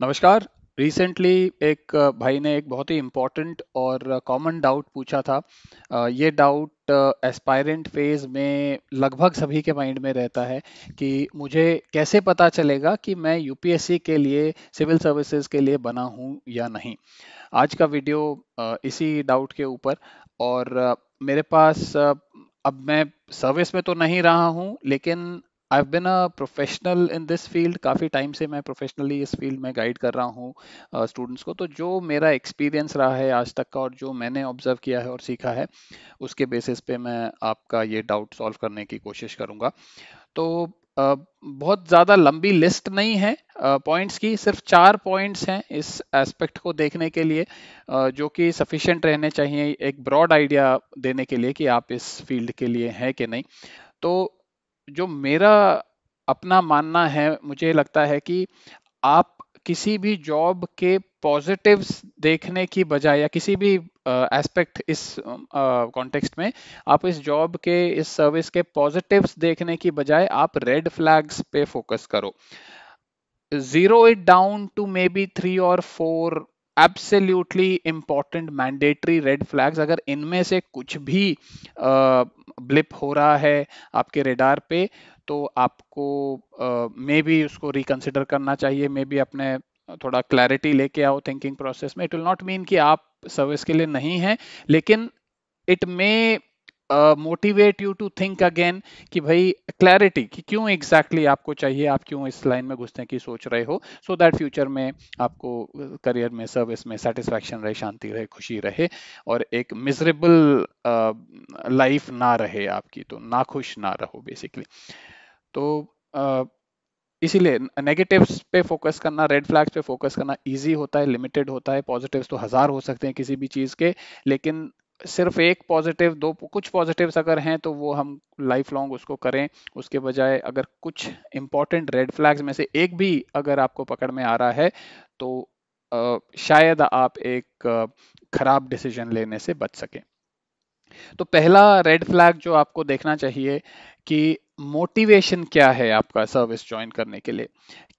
नमस्कार रिसेंटली एक भाई ने एक बहुत ही इम्पोर्टेंट और कॉमन डाउट पूछा था ये डाउट एस्पायरेंट फेज में लगभग सभी के माइंड में रहता है कि मुझे कैसे पता चलेगा कि मैं यूपीएससी के लिए सिविल सर्विसेज के लिए बना हूँ या नहीं आज का वीडियो इसी डाउट के ऊपर और मेरे पास अब मैं सर्विस में तो नहीं रहा हूँ लेकिन I been a professional in this field काफ़ी टाइम से मैं प्रोफेशनली इस फील्ड में गाइड कर रहा हूँ स्टूडेंट्स को तो जो मेरा एक्सपीरियंस रहा है आज तक का और जो मैंने ऑब्जर्व किया है और सीखा है उसके बेसिस पे मैं आपका ये डाउट सॉल्व करने की कोशिश करूँगा तो uh, बहुत ज़्यादा लंबी लिस्ट नहीं है पॉइंट्स uh, की सिर्फ चार पॉइंट्स हैं इस एस्पेक्ट को देखने के लिए uh, जो कि सफिशेंट रहने चाहिए एक ब्रॉड आइडिया देने के लिए कि आप इस फील्ड के लिए हैं कि नहीं तो जो मेरा अपना मानना है मुझे लगता है कि आप किसी भी जॉब के पॉजिटिव्स देखने की बजाय या किसी भी एस्पेक्ट uh, इस कॉन्टेक्स्ट uh, में आप इस जॉब के इस सर्विस के पॉजिटिव्स देखने की बजाय आप रेड फ्लैग्स पे फोकस करो zero it down to maybe three और four absolutely important mandatory red flags अगर इनमें से कुछ भी ब्लिप हो रहा है आपके रेडार पे तो आपको मे बी उसको रिकंसिडर करना चाहिए मे बी अपने थोड़ा क्लैरिटी लेके आओ थिंकिंग प्रोसेस में इट विल नॉट मीन कि आप सर्विस के लिए नहीं हैं लेकिन it may motivate you to think again कि भाई क्लैरिटी कि क्यों एग्जैक्टली exactly आपको चाहिए आप क्यों इस लाइन में घुसने की सोच रहे हो सो दैट फ्यूचर में आपको करियर uh, में सर्विस में सेटिस्फैक्शन रहे शांति रहे खुशी रहे और एक मिजरेबल लाइफ uh, ना रहे आपकी तो ना खुश ना रहो बेसिकली तो uh, इसीलिए नेगेटिव्स पे फोकस करना रेड फ्लैग्स पे फोकस करना इजी होता है लिमिटेड होता है पॉजिटिव्स तो हज़ार हो सकते हैं किसी भी चीज़ के लेकिन सिर्फ एक पॉजिटिव दो कुछ पॉजिटिव्स अगर हैं तो वो हम लाइफ लॉन्ग उसको करें उसके बजाय अगर कुछ इंपॉर्टेंट रेड फ्लैग्स में से एक भी अगर आपको पकड़ में आ रहा है तो आ, शायद आप एक खराब डिसीजन लेने से बच सकें तो पहला रेड फ्लैग जो आपको देखना चाहिए कि मोटिवेशन क्या है आपका सर्विस ज्वाइन करने के लिए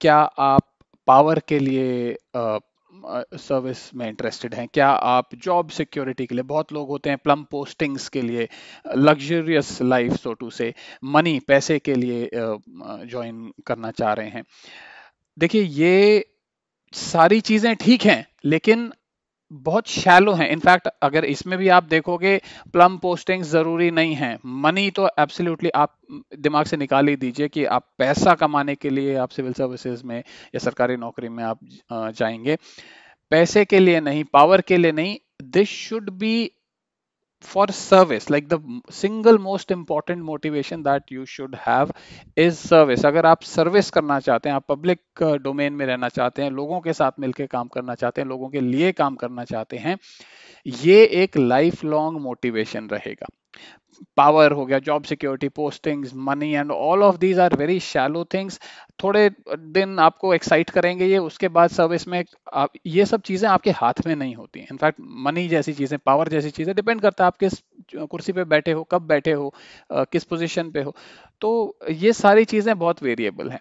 क्या आप पावर के लिए आ, सर्विस में इंटरेस्टेड हैं क्या आप जॉब सिक्योरिटी के लिए बहुत लोग होते हैं प्लम पोस्टिंग्स के लिए luxurious life so to say money पैसे के लिए ज्वाइन करना चाह रहे हैं देखिए ये सारी चीज़ें ठीक हैं लेकिन बहुत शैलो हैं इनफैक्ट अगर इसमें भी आप देखोगे प्लम पोस्टिंग ज़रूरी नहीं है मनी तो एब्सोल्युटली आप दिमाग से निकाल ही दीजिए कि आप पैसा कमाने के लिए आप सिविल सर्विसेज में या सरकारी नौकरी में आप जाएंगे पैसे के लिए नहीं पावर के लिए नहीं this should be for service like the single most important motivation that you should have is service अगर आप सर्विस करना चाहते हैं आप पब्लिक डोमेन uh, में रहना चाहते हैं लोगों के साथ मिलकर काम करना चाहते हैं लोगों के लिए काम करना चाहते हैं ये एक लाइफ लॉन्ग मोटिवेशन रहेगा पावर हो गया job security postings money and all of these are very shallow things थोड़े दिन आपको एक्साइट करेंगे ये उसके बाद सब इसमें आप, ये सब चीज़ें आपके हाथ में नहीं होती इनफैक्ट मनी जैसी चीज़ें पावर जैसी चीज़ें डिपेंड करता है आप किस कुर्सी पे बैठे हो कब बैठे हो किस पोजीशन पे हो तो ये सारी चीज़ें बहुत वेरिएबल हैं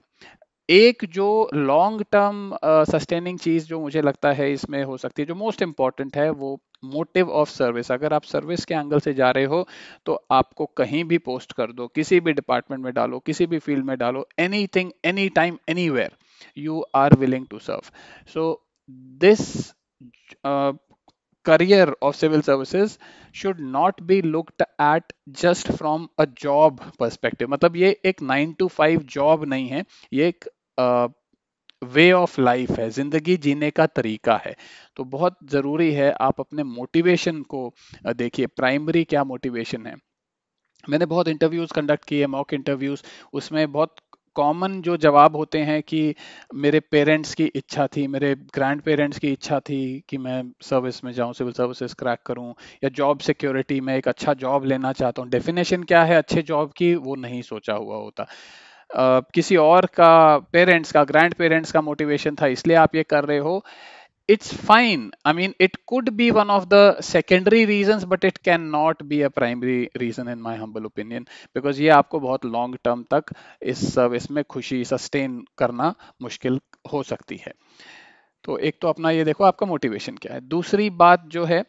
एक जो लॉन्ग टर्म सस्टेनिंग चीज जो मुझे लगता है इसमें हो सकती है जो मोस्ट इंपॉर्टेंट है वो मोटिव ऑफ सर्विस अगर आप सर्विस के एंगल से जा रहे हो तो आपको कहीं भी पोस्ट कर दो किसी भी डिपार्टमेंट में डालो किसी भी फील्ड में डालो anything anytime anywhere you are willing to serve so this career of civil services should not be looked at just from a job perspective मतलब ये एक नाइन to फाइव job नहीं है ये एक way of life है जिंदगी जीने का तरीका है तो बहुत जरूरी है आप अपने मोटिवेशन को देखिए प्राइमरी क्या मोटिवेशन है मैंने बहुत इंटरव्यूज कंडक्ट किए मॉक इंटरव्यूज उसमें बहुत कॉमन जो जवाब होते हैं कि मेरे पेरेंट्स की इच्छा थी मेरे ग्रैंड पेरेंट्स की इच्छा थी कि मैं सर्विस में जाऊं सिविल सर्विसेज क्रैक करूं या जॉब सिक्योरिटी में एक अच्छा जॉब लेना चाहता हूं डेफिनेशन क्या है अच्छे जॉब की वो नहीं सोचा हुआ होता Uh, किसी और का पेरेंट्स का ग्रैंड पेरेंट्स का मोटिवेशन था इसलिए आप ये कर रहे हो it's fine i mean it could be one of the secondary reasons but it cannot be a primary reason in my humble opinion because ye aapko bahut long term tak is service mein khushi sustain karna mushkil ho sakti hai to ek to apna ye dekho aapka motivation kya hai dusri baat jo hai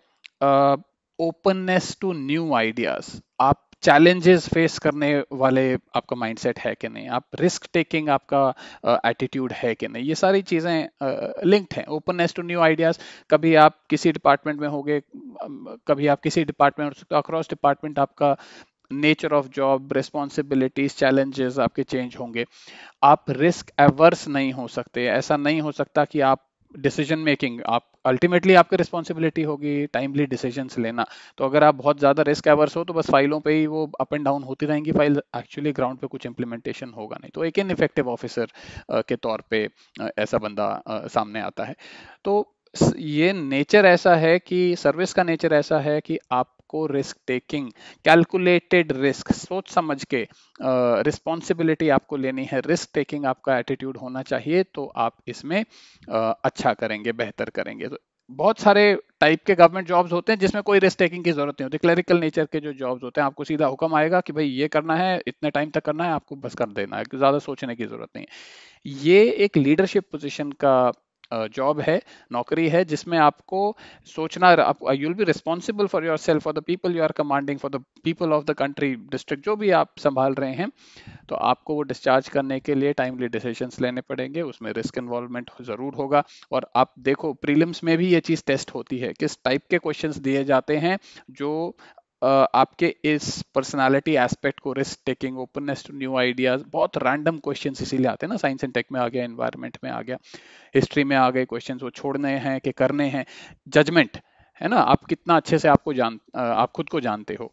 openness to new ideas aap challenges face करने वाले आपका mindset है कि नहीं आप risk taking आपका attitude है कि नहीं ये सारी चीज़ें लिंक्ड हैं ओपननेस टू न्यू आइडियाज़ कभी आप किसी डिपार्टमेंट में होंगे कभी आप किसी डिपार्टमेंट अक्रॉस डिपार्टमेंट आपका nature of job responsibilities challenges आपके चेंज होंगे आप रिस्क एवर्स नहीं हो सकते ऐसा नहीं हो सकता कि आप डिसीजन मेकिंग आप अल्टीमेटली आपकी रिस्पॉन्सिबिलिटी होगी टाइमली डिसीजन लेना तो अगर आप बहुत ज़्यादा रिस्क एवर्स हो तो बस फाइलों पे ही वो अप एंड डाउन होती रहेंगी फाइल एक्चुअली ग्राउंड पे कुछ इंप्लीमेंटेशन होगा नहीं तो एक इन इफेक्टिव ऑफिसर के तौर पे ऐसा बंदा सामने आता है तो ये नेचर ऐसा है कि सर्विस का नेचर ऐसा है कि आप को रिस्क टेकिंग कैलकुलेटेड रिस्क सोच समझ के रिस्पॉन्सिबिलिटी uh, आपको लेनी है रिस्क टेकिंग आपका एटीट्यूड होना चाहिए तो आप इसमें uh, अच्छा करेंगे बेहतर करेंगे तो बहुत सारे टाइप के गवर्नमेंट जॉब्स होते हैं जिसमें कोई रिस्क टेकिंग की जरूरत नहीं होती क्लरिकल नेचर के जो जॉब्स होते हैं आपको सीधा हुक्म आएगा कि भाई ये करना है इतने टाइम तक करना है आपको बस कर देना है ज्यादा सोचने की जरूरत नहीं है ये एक लीडरशिप पोजिशन का जॉब है नौकरी है जिसमें आपको सोचना you will be responsible for yourself for the people you are commanding for the people of the country district जो भी आप संभाल रहे हैं तो आपको वो डिस्चार्ज करने के लिए टाइमली डिसीजन लेने पड़ेंगे उसमें रिस्क इन्वॉल्वमेंट ज़रूर होगा और आप देखो प्रीलिम्स में भी ये चीज़ टेस्ट होती है किस टाइप के क्वेश्चन दिए जाते हैं जो आपके इस पर्सनालिटी एस्पेक्ट को risk taking openness to new ideas बहुत रैंडम क्वेश्चंस इसीलिए आते हैं ना साइंस एंड टेक में आ गया एनवायरनमेंट में आ गया हिस्ट्री में आ गए क्वेश्चंस वो छोड़ने हैं कि करने हैं जजमेंट है ना आप कितना अच्छे से आपको जान आप खुद को जानते हो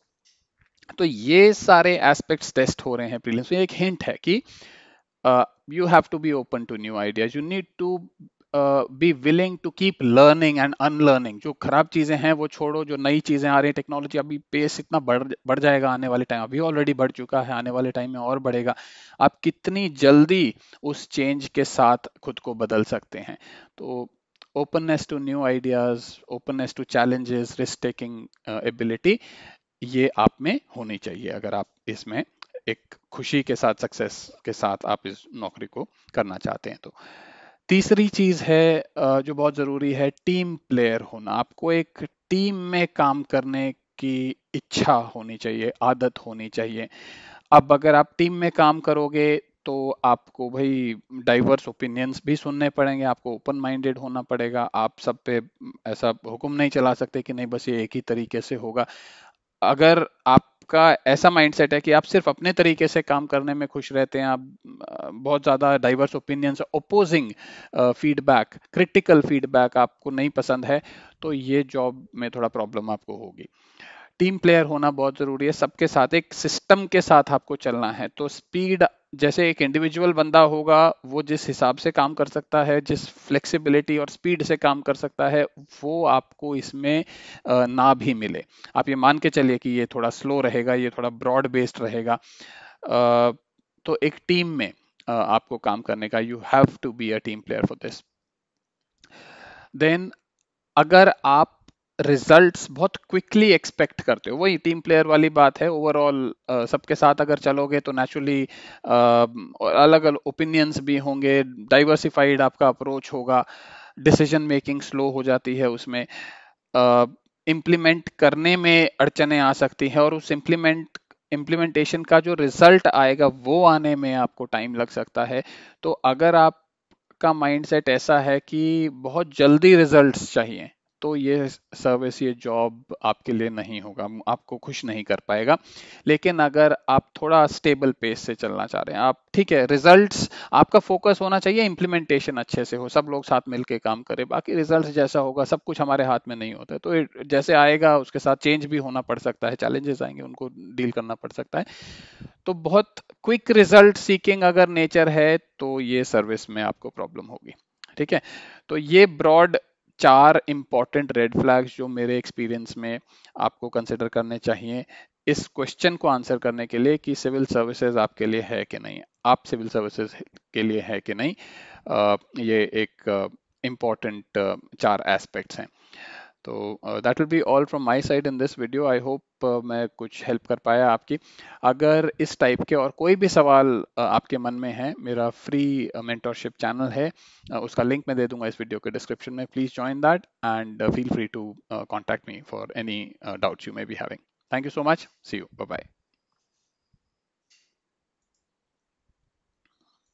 तो ये सारे एस्पेक्ट्स टेस्ट हो रहे हैं प्रीलिम्स में एक हिंट है कि you have to be open to new ideas you need to be willing to keep learning and unlearning जो खराब चीजें हैं वो छोड़ो जो नई चीजें आ रही है टेक्नोलॉजी अभी पेस इतना बढ़ बढ़ जाएगा आने वाले टाइम अभी ऑलरेडी बढ़ चुका है आने वाले टाइम में और बढ़ेगा आप कितनी जल्दी उस चेंज के साथ खुद को बदल सकते हैं तो openness to new ideas openness to challenges risk taking ability ये आप में होनी चाहिए अगर आप इसमें एक खुशी के साथ सक्सेस के साथ आप इस नौकरी को करना चाहते हैं तो तीसरी चीज है जो बहुत जरूरी है टीम प्लेयर होना आपको एक टीम में काम करने की इच्छा होनी चाहिए आदत होनी चाहिए अब अगर आप टीम में काम करोगे तो आपको भाई डाइवर्स ओपिनियंस भी सुनने पड़ेंगे आपको ओपन माइंडेड होना पड़ेगा आप सब पे ऐसा हुक्म नहीं चला सकते कि नहीं बस ये एक ही तरीके से होगा अगर आप आपका ऐसा माइंडसेट है कि आप सिर्फ अपने तरीके से काम करने में खुश रहते हैं आप बहुत ज़्यादा diverse opinions opposing feedback critical feedback आपको नहीं पसंद है तो ये जॉब में थोड़ा प्रॉब्लम आपको होगी टीम प्लेयर होना बहुत ज़रूरी है सबके साथ एक सिस्टम के साथ आपको चलना है तो स्पीड जैसे एक इंडिविजुअल बंदा होगा वो जिस हिसाब से काम कर सकता है जिस फ्लेक्सिबिलिटी और स्पीड से काम कर सकता है वो आपको इसमें ना भी मिले आप ये मान के चलिए कि ये थोड़ा स्लो रहेगा ये थोड़ा ब्रॉड बेस्ड रहेगा तो एक टीम में आपको काम करने का you have to be a team player for this then अगर आप रिजल्ट्स बहुत क्विकली एक्सपेक्ट करते हो वही टीम प्लेयर वाली बात है ओवरऑल सबके साथ अगर चलोगे तो नेचुरली अलग अलग ओपिनियंस भी होंगे डाइवर्सिफाइड आपका अप्रोच होगा डिसीजन मेकिंग स्लो हो जाती है उसमें इम्प्लीमेंट करने में अड़चने आ सकती हैं और उस इम्प्लीमेंट इम्प्लीमेंटेशन का जो रिजल्ट आएगा वो आने में आपको टाइम लग सकता है तो अगर आपका माइंडसेट ऐसा है कि बहुत जल्दी रिजल्ट्स चाहिए तो ये सर्विस ये जॉब आपके लिए नहीं होगा आपको खुश नहीं कर पाएगा लेकिन अगर आप थोड़ा स्टेबल पेस से चलना चाह रहे हैं आप ठीक है रिजल्ट्स आपका फोकस होना चाहिए इम्प्लीमेंटेशन अच्छे से हो सब लोग साथ मिलकर काम करें बाकी रिजल्ट जैसा होगा सब कुछ हमारे हाथ में नहीं होता है तो जैसे आएगा उसके साथ चेंज भी होना पड़ सकता है चैलेंजेस आएंगे उनको डील करना पड़ सकता है तो बहुत क्विक रिजल्ट सीकिंग अगर नेचर है तो ये सर्विस में आपको प्रॉब्लम होगी ठीक है तो ये ब्रॉड चार इंपॉर्टेंट रेड फ्लैग्स जो मेरे एक्सपीरियंस में आपको कंसिडर करने चाहिए इस क्वेश्चन को आंसर करने के लिए कि सिविल सर्विसेज आपके लिए है कि नहीं आप सिविल सर्विसेज के लिए है कि नहीं आ, ये एक इम्पॉर्टेंट चार एस्पेक्ट्स हैं तो that will be all from my side in this video I hope मैं कुछ हेल्प कर पाया आपकी अगर इस टाइप के और कोई भी सवाल uh, आपके मन में है मेरा फ्री मेंटरशिप चैनल है uh, उसका लिंक मैं दे दूंगा इस वीडियो के डिस्क्रिप्शन में please join that and feel free to contact me for any doubts you may be having thank you so much see you bye